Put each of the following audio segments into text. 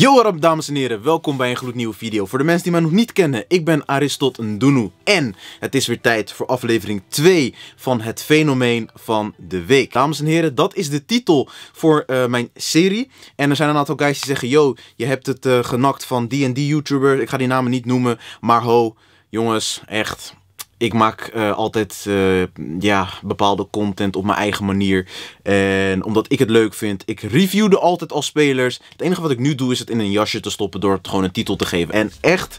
Yo what up dames en heren, welkom bij een gloednieuwe video. Voor de mensen die mij nog niet kennen, ik ben Aristot Ndunu. En het is weer tijd voor aflevering 2 van het fenomeen van de week. Dames en heren, dat is de titel voor eh, mijn serie. En er zijn een aantal guys die zeggen, yo, je hebt het eh, genakt van die en die YouTuber. Ik ga die namen niet noemen, maar ho, jongens, echt ik maak eh, altijd eh, ja, bepaalde content op mijn eigen manier. En omdat ik het leuk vind, ik reviewde altijd al spelers. Het enige wat ik nu doe is het in een jasje te stoppen door het gewoon een titel te geven. En echt,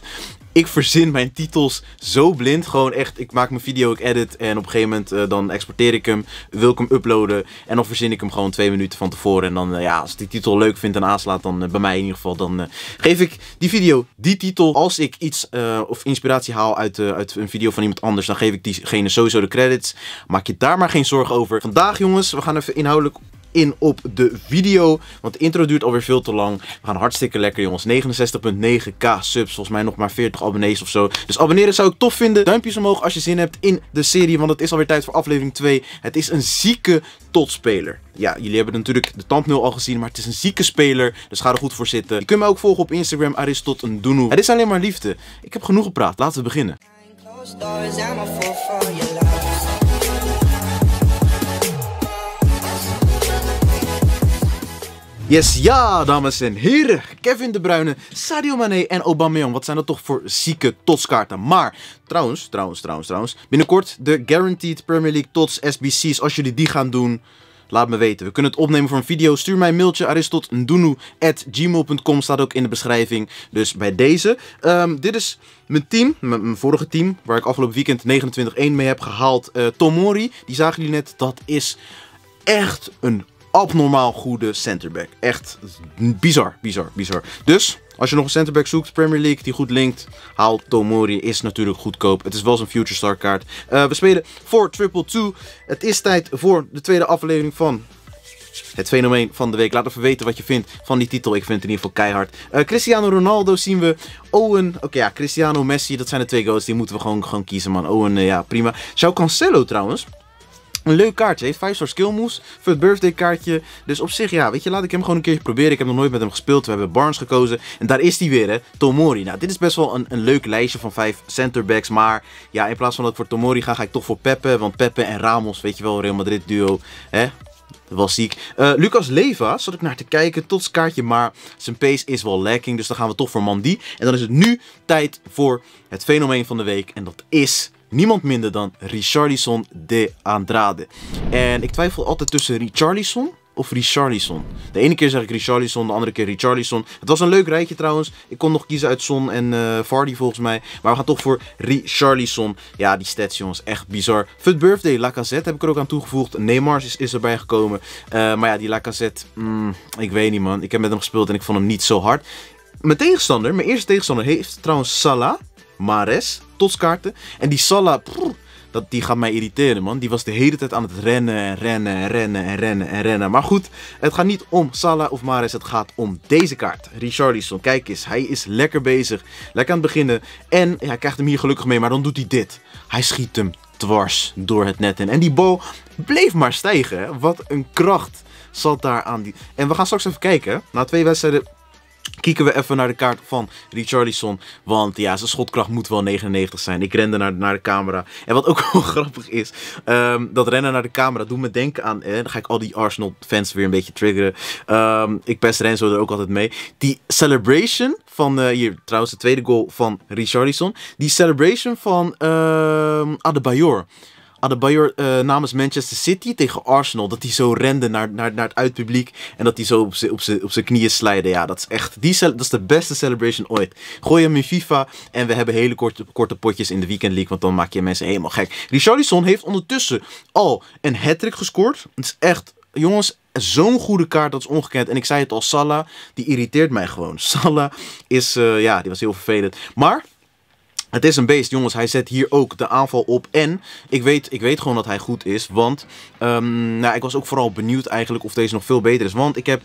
ik verzin mijn titels zo blind. Gewoon echt, ik maak mijn video, ik edit en op een gegeven moment eh, dan exporteer ik hem. Wil ik hem uploaden en dan verzin ik hem gewoon twee minuten van tevoren. En dan, eh, ja, als ik die titel leuk vindt en aanslaat, dan eh, bij mij in ieder geval, dan geef ik die video die titel. Als ik iets of inspiratie haal uit, uit een video van iemand anders, dan geef ik diegene sowieso de credits. Maak je daar maar geen zorgen over. Vandaag jongens, we gaan even inhoudelijk in op de video. Want de intro duurt alweer veel te lang. We gaan hartstikke lekker jongens. 69.9k subs. Volgens mij nog maar 40 abonnees of zo. Dus abonneren zou ik tof vinden. Duimpjes omhoog als je zin hebt in de serie. Want het is alweer tijd voor aflevering 2. Het is een zieke totspeler. Ja, jullie hebben natuurlijk de tandnul al gezien. Maar het is een zieke speler. Dus ga er goed voor zitten. Je kunt me ook volgen op Instagram. Aristot en Dunu. Het is alleen maar liefde. Ik heb genoeg gepraat. Laten we beginnen. Yes, ja, dames en heren. Kevin De Bruyne, Sadio Mane en Aubameyang. Wat zijn dat toch voor zieke totskaarten. Maar, trouwens, trouwens, trouwens, trouwens. Binnenkort de Guaranteed Premier League tots SBC's. Als jullie die gaan doen, laat me weten. We kunnen het opnemen voor een video. Stuur mij een mailtje aristotndunu.gmail.com staat ook in de beschrijving. Dus bij deze. Ehm, dit is mijn team, mijn vorige team, waar ik afgelopen weekend 29-1 mee heb gehaald. Eh, Tomori, die zagen jullie net, dat is echt een abnormaal goede centerback. Echt bizar, bizar, bizar. Dus als je nog een centerback zoekt, Premier League die goed linkt, haal Tomori. Is natuurlijk goedkoop. Het is wel zijn future star kaart. Eh, we spelen voor triple 2. Het is tijd voor de tweede aflevering van het fenomeen van de week. Laat even weten wat je vindt van die titel. Ik vind het in ieder geval keihard. Eh, Cristiano Ronaldo zien we. Owen. Oké, ja, Cristiano, Messi. Dat zijn de twee goals. Die moeten we gewoon, gewoon kiezen, man. Owen, eh, ja, prima. Zou Cancelo trouwens. Een leuk kaartje. Heeft 5 star skill moves. Voor het birthday kaartje. Dus op zich, ja, weet je, laat ik hem gewoon een keertje proberen. Ik heb nog nooit met hem gespeeld. We hebben Barnes gekozen. En daar is hij weer, hè. Tomori. Nou, dit is best wel een, een leuk lijstje van 5 centerbacks. Maar ja, in plaats van dat voor Tomori ga, ga ik toch voor Pepe. Want Pepe en Ramos, weet je wel, Real Madrid duo, hè. Dat was ziek. Eh, Lucas Leva zat ik naar te kijken. Tot kaartje, maar zijn pace is wel lacking. Dus dan gaan we toch voor Mandy. En dan is het nu tijd voor het fenomeen van de week. En dat is niemand minder dan Richarlison de Andrade. En ik twijfel altijd tussen Richarlison of Richarlison. De ene keer zeg ik Richarlison, de andere keer Richarlison. Het was een leuk rijtje trouwens. Ik kon nog kiezen uit Son en uh, Vardy volgens mij. Maar we gaan toch voor Richarlison. Ja, die stats jongens, echt bizar. Fut Birthday, Lacazette heb ik er ook aan toegevoegd. Neymar is, erbij gekomen. Eh, maar ja, die Lacazette, mm, ik weet niet man. Ik heb met hem gespeeld en ik vond hem niet zo hard. Mijn tegenstander, mijn eerste tegenstander heeft trouwens Salah, Mares, en die Salah, dat, die gaat mij irriteren, man. Die was de hele tijd aan het rennen en rennen en rennen en rennen en rennen. Maar goed, het gaat niet om Salah of Mares. Het gaat om deze kaart. Richarlison, kijk eens. Hij is lekker bezig. Lekker aan het beginnen. En hij krijgt hem hier gelukkig mee, maar dan doet hij dit. Hij schiet hem dwars door het net in. En die bal bleef maar stijgen. Wat een kracht zat daar aan die... En we gaan straks even kijken. Na twee wedstrijden Kieken we even naar de kaart van Richarlison. Want ja, zijn schotkracht moet wel 99 zijn. Ik rende naar, naar de camera. En wat ook wel grappig is, ehm, dat rennen naar de camera doet me denken aan... Eh, dan ga ik al die Arsenal-fans weer een beetje triggeren. Um, ik pest Renzo er ook altijd mee. Die celebration van... Eh, hier, trouwens, de tweede goal van Richarlison. Die celebration van uh, Adebayor. Adebayor uh, namens Manchester City tegen Arsenal. Dat hij zo rende naar, naar, naar het uitpubliek. En dat hij zo op zijn op op knieën slijde. Ja, dat is echt. Die, dat is de beste celebration ooit. Gooi hem in FIFA. En we hebben hele korte, korte potjes in de Weekend League. Want dan maak je mensen helemaal gek. Richarlison heeft ondertussen al een hat gescoord. Het is echt. Jongens, zo'n goede kaart, dat is ongekend. En ik zei het al, Salah, die irriteert mij gewoon. Salah is, eh, ja, die was heel vervelend. Maar het is een beest, jongens. Hij zet hier ook de aanval op. En ik weet, ik weet gewoon dat hij goed is. Want ehm, nou, ik was ook vooral benieuwd eigenlijk of deze nog veel beter is. Want ik heb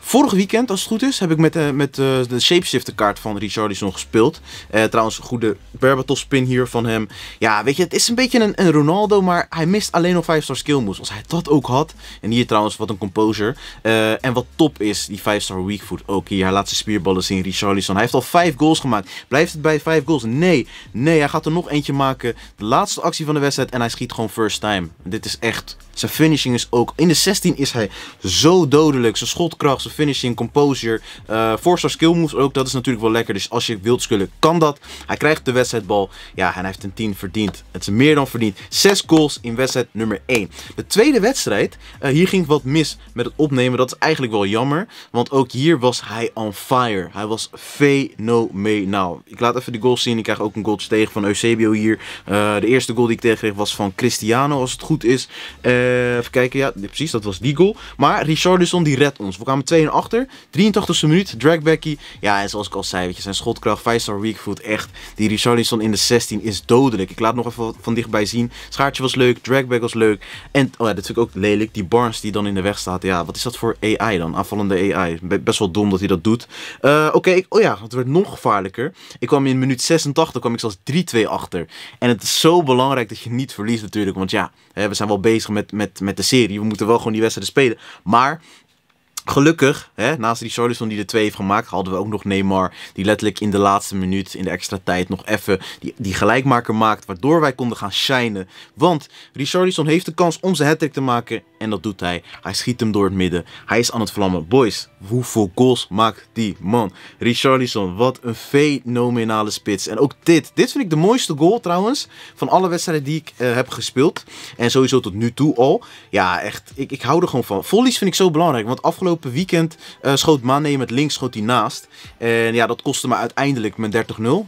Vorig weekend, als het goed is, heb ik met, uh, met uh, de shapeshifter kaart van Richardson gespeeld. Eh, trouwens, een goede Berbatov spin hier van hem. Ja, weet je, het is een beetje een, een Ronaldo, maar hij mist alleen nog 5-star skill moves. Als hij dat ook had, en hier trouwens wat een composure. en wat top is, die 5-star weak foot ook hier. Hij laat zijn spierballen zien, Richarlison, Hij heeft al 5 goals gemaakt. Blijft het bij 5 goals? Nee, nee, hij gaat er nog eentje maken. De laatste actie van de wedstrijd en hij schiet gewoon first time. Dit is echt, zijn finishing is ook, in de 16 is hij zo dodelijk. Zijn schotkracht, finishing, composure. Uh, skill moves ook, dat is natuurlijk wel lekker. Dus als je wilt skullen, kan dat. Hij krijgt de wedstrijdbal. Ja, en hij heeft een 10 verdiend. Het is meer dan verdiend. 6 goals in wedstrijd nummer 1. De tweede wedstrijd, eh, hier ging wat mis met het opnemen. Dat is eigenlijk wel jammer. Want ook hier was hij on fire. Hij was fenomenaal. Ik laat even de goals zien. Ik krijg ook een goals tegen van Eusebio hier. Eh, de eerste goal die ik tegen kreeg was van Cristiano, als het goed is. even kijken, ja, precies, dat was die goal. Maar Richardson die redt ons. We kwamen twee. 1 achter. 83ste minuut, dragbacky. Ja, en zoals ik al zei, weet je, zijn schotkracht, 5-star weak echt. Die Richarlison in de 16 is dodelijk. Ik laat nog even van dichtbij zien. Schaartje was leuk, dragback was leuk. En, oh ja, dat vind ik ook lelijk. Die Barnes die dan in de weg staat. Ja, wat is dat voor AI dan? Aanvallende AI. Best wel dom dat hij dat doet. Eh, oké, oh ja, het werd nog gevaarlijker. Ik kwam in minuut 86, kwam ik zelfs 3-2 achter. En het is zo belangrijk dat je niet verliest natuurlijk. Want ja, we zijn wel bezig met, met, met de serie. We moeten wel gewoon die wedstrijden spelen. Maar gelukkig, hè, naast die die de twee heeft gemaakt, hadden we ook nog Neymar. Die letterlijk in de laatste minuut, in de extra tijd, nog even die, die gelijkmaker maakt. Waardoor wij konden gaan shinen. Want Richarlison heeft de kans om zijn hat te maken. En dat doet hij. Hij schiet hem door het midden. Hij is aan het vlammen. Boys, hoeveel goals maakt die man? Richarlison, wat een fenomenale spits. En ook dit. Dit vind ik de mooiste goal trouwens. Van alle wedstrijden die ik eh, heb gespeeld. En sowieso tot nu toe al. Ja, echt. Ik, ik hou er gewoon van. Volleys vind ik zo belangrijk. Want afgelopen afgelopen weekend uh, schoot Mane met links schoot hij naast. En ja, dat kostte me uiteindelijk mijn 30-0.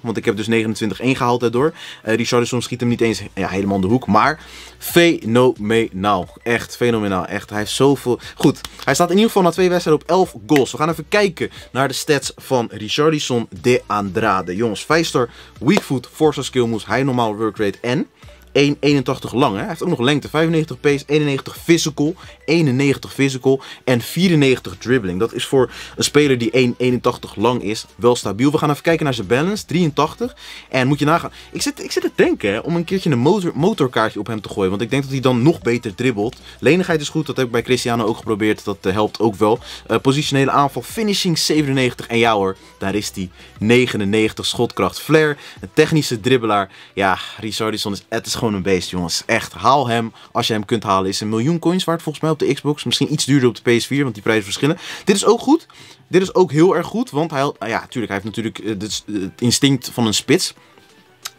Want ik heb dus 29-1 gehaald daardoor. Uh, Richardson schiet hem niet eens ja, helemaal in de hoek. Maar fenomenaal. Echt fenomenaal. Echt, hij heeft zoveel... Goed, hij staat in ieder geval na twee wedstrijden op 11 goals. We gaan even kijken naar de stats van Richardson de Andrade. Jongens, 5-star, weak foot, skill moest hij normaal work rate en... 1,81 lang. Hè? Hij heeft ook nog lengte 95 pace, 91 physical, 91 physical en 94 dribbling. Dat is voor een speler die 1,81 lang is wel stabiel. We gaan even kijken naar zijn balance, 83. En moet je nagaan, ik zit, ik zit te denken hè, om een keertje een motor, motorkaartje op hem te gooien. Want ik denk dat hij dan nog beter dribbelt. Lenigheid is goed, dat heb ik bij Cristiano ook geprobeerd. Dat eh, helpt ook wel. Eh, positionele aanval, finishing 97. En ja hoor, daar is hij 99 schotkracht. Flair, een technische dribbelaar. Ja, Richardson is, het is gewoon een beest, jongens. Echt, haal hem als je hem kunt halen. Is een miljoen coins waard volgens mij op de Xbox. Misschien iets duurder op de PS4, want die prijzen verschillen. Dit is ook goed. Dit is ook heel erg goed, want hij, ah ja, tuurlijk, hij heeft natuurlijk het, eh, eh, instinct van een spits.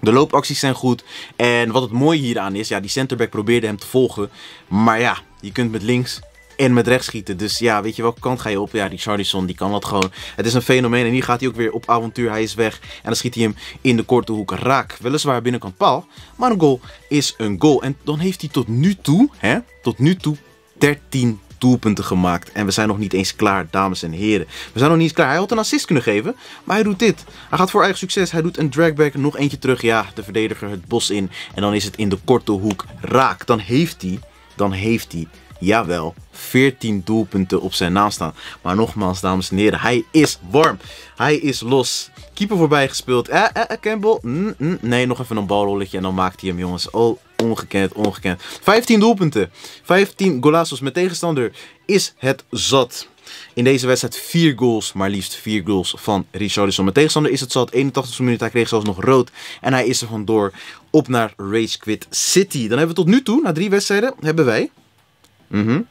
De loopacties zijn goed. En wat het mooie hieraan is, ja, die centerback probeerde hem te volgen. Maar ja, je kunt met links en met rechts schieten. Dus ja, weet je welke kant ga je op? Ja, die die kan dat gewoon. Het is een fenomeen en hier gaat hij ook weer op avontuur. Hij is weg en dan schiet hij hem in de korte hoek raak. Weliswaar binnenkant paal, maar een goal is een goal. En dan heeft hij tot nu toe, hè, tot nu toe 13 doelpunten gemaakt. En we zijn nog niet eens klaar, dames en heren. We zijn nog niet eens klaar. Hij had een assist kunnen geven, maar hij doet dit. Hij gaat voor eigen succes. Hij doet een dragback, nog eentje terug. Ja, de verdediger het bos in. En dan is het in de korte hoek raak. Dan heeft hij, dan heeft hij Jawel, 14 doelpunten op zijn naam staan. Maar nogmaals, dames en heren, hij is warm. Hij is los. Keeper voorbij gespeeld. Eh, eh, eh Campbell. Mm, mm. Nee, nog even een balrolletje en dan maakt hij hem, jongens. Oh, ongekend, ongekend. 15 doelpunten. 15 golazos met tegenstander is het zat. In deze wedstrijd 4 goals, maar liefst 4 goals van Richarlison. Met tegenstander is het zat. 81 e minuut, hij kreeg zelfs nog rood. En hij is er vandoor op naar Rage Quit City. Dan hebben we tot nu toe, na drie wedstrijden, hebben wij Mm-hmm.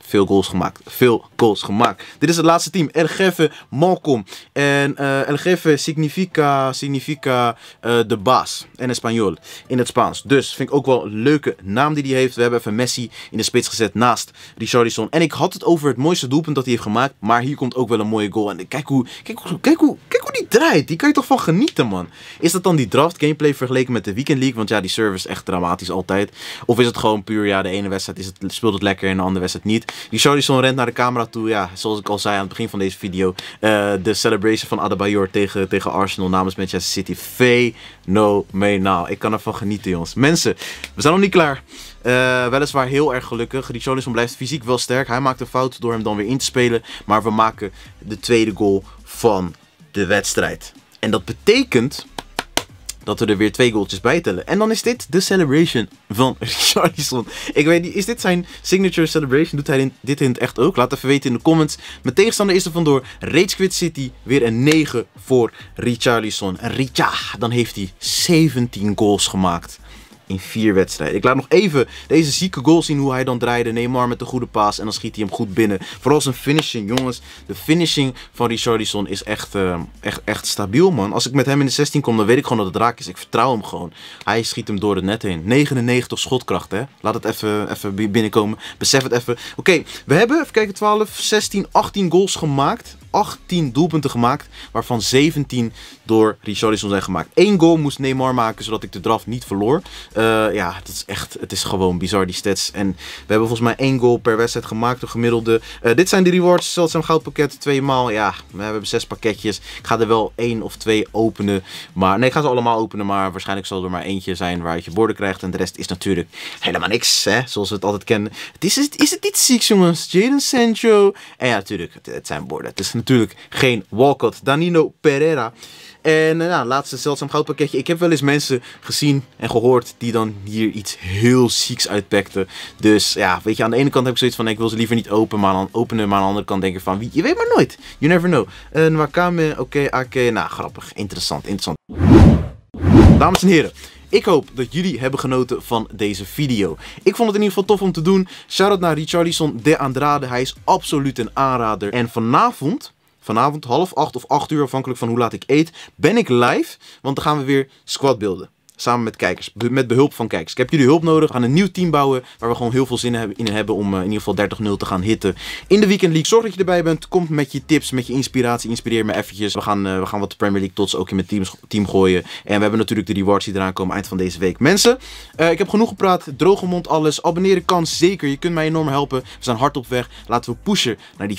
Veel goals gemaakt. Veel goals gemaakt. Dit is het laatste team. El Jefe Malcolm. En uh, El significa, significa uh, de baas. En Espanol. In het Spaans. Dus vind ik ook wel een leuke naam die hij heeft. We hebben even Messi in de spits gezet naast Richarlison. En ik had het over het mooiste doelpunt dat hij heeft gemaakt. Maar hier komt ook wel een mooie goal. En kijk hoe, kijk hoe, kijk hoe, kijk hoe die draait. Die kan je toch van genieten, man. Is dat dan die draft gameplay vergeleken met de Weekend League? Want ja, die service is echt dramatisch altijd. Of is het gewoon puur, ja, de ene wedstrijd is het, speelt het lekker en de andere wedstrijd niet. Richarlison rent naar de camera toe. Ja, zoals ik al zei aan het begin van deze video. Eh, de celebration van Adebayor tegen, tegen Arsenal namens Manchester City. Fenomenaal. Ik kan ervan genieten, jongens. Mensen, we zijn nog niet klaar. Uh, weliswaar heel erg gelukkig. Richarlison blijft fysiek wel sterk. Hij maakt een fout door hem dan weer in te spelen. Maar we maken de tweede goal van de wedstrijd. En dat betekent dat we er weer twee goaltjes bij tellen. En dan is dit de celebration van Richarlison. Ik weet niet, is dit zijn signature celebration? Doet hij dit in het echt ook? Laat even weten in de comments. Mijn tegenstander is er vandoor. Rage Quit City, weer een 9 voor Richarlison. Richa, dan heeft hij 17 goals gemaakt in vier wedstrijden. Ik laat nog even deze zieke goal zien hoe hij dan draaide. Neymar met de goede paas en dan schiet hij hem goed binnen. Vooral zijn finishing, jongens. De finishing van Richarlison is echt, eh, echt, echt stabiel, man. Als ik met hem in de 16 kom, dan weet ik gewoon dat het raak is. Ik vertrouw hem gewoon. Hij schiet hem door het net heen. 99 schotkracht, hè. Laat het even, even binnenkomen. Besef het even. Oké, we hebben, even kijken, 12, 16, 18 goals gemaakt. 18 doelpunten gemaakt, waarvan 17 door Richarlison zijn gemaakt. Eén goal moest Neymar maken, zodat ik de draft niet verloor. Eh, ja, dat is echt, het is gewoon bizar die stats. En we hebben volgens mij één goal per wedstrijd gemaakt, de gemiddelde. Eh, dit zijn de rewards, zeldzaam goudpakket, twee maal. Ja, we hebben zes pakketjes. Ik ga er wel één of twee openen. Maar, nee, ik ga ze allemaal openen, maar waarschijnlijk zal er maar eentje zijn waar je borden krijgt. En de rest is natuurlijk helemaal niks, hè, zoals we het altijd kennen. is, het, is het niet ziek, jongens? Jaden Sancho. En ja, natuurlijk, het, het zijn borden. Het is een natuurlijk geen Walcott, Danilo Pereira. En eh, nou, laatste zeldzaam goudpakketje. Ik heb wel eens mensen gezien en gehoord die dan hier iets heel zieks uitpakten. Dus ja, weet je, aan de ene kant heb ik zoiets van ik wil ze liever niet open, maar dan openen. Maar aan de andere kant denk ik van wie, je weet maar nooit. You never know. Een uh, Wakame, oké, oké. Nou, grappig. Interessant, interessant. Dames en heren, ik hoop dat jullie hebben genoten van deze video. Ik vond het in ieder geval tof om te doen. Shout-out naar Richarlison de Andrade. Hij is absoluut een aanrader. En vanavond vanavond half acht of acht uur, afhankelijk van hoe laat ik eet, ben ik live. Want dan gaan we weer squat beelden samen met kijkers. met behulp van kijkers. Ik heb jullie hulp nodig. aan gaan een nieuw team bouwen waar we gewoon heel veel zin in hebben om eh, in ieder geval 30-0 te gaan hitten. In de Weekend League, zorg dat je erbij bent. Kom met je tips, met je inspiratie. Inspireer me eventjes. We gaan, uh, we gaan wat Premier League tots ook in mijn team, team gooien. En we hebben natuurlijk de rewards die eraan komen eind van deze week. Mensen, eh, ik heb genoeg gepraat. Droge mond alles. Abonneren kan zeker. Je kunt mij enorm helpen. We zijn hard op weg. Laten we pushen naar die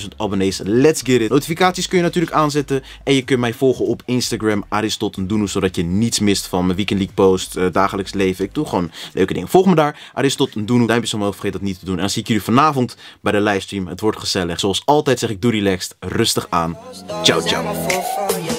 75.000 abonnees. Let's get it. Notificaties kun je natuurlijk aanzetten. En je kunt mij volgen op Instagram, Aristotle Doenu, zodat je niets meer mist van mijn Weekend League post, eh, dagelijks leven. Ik doe gewoon leuke dingen. Volg me daar. Aristot tot doen. Duimpjes omhoog, vergeet dat niet te doen. En dan zie ik jullie vanavond bij de livestream. Het wordt gezellig. Zoals altijd zeg ik doe relaxed, rustig aan. Ciao, ciao.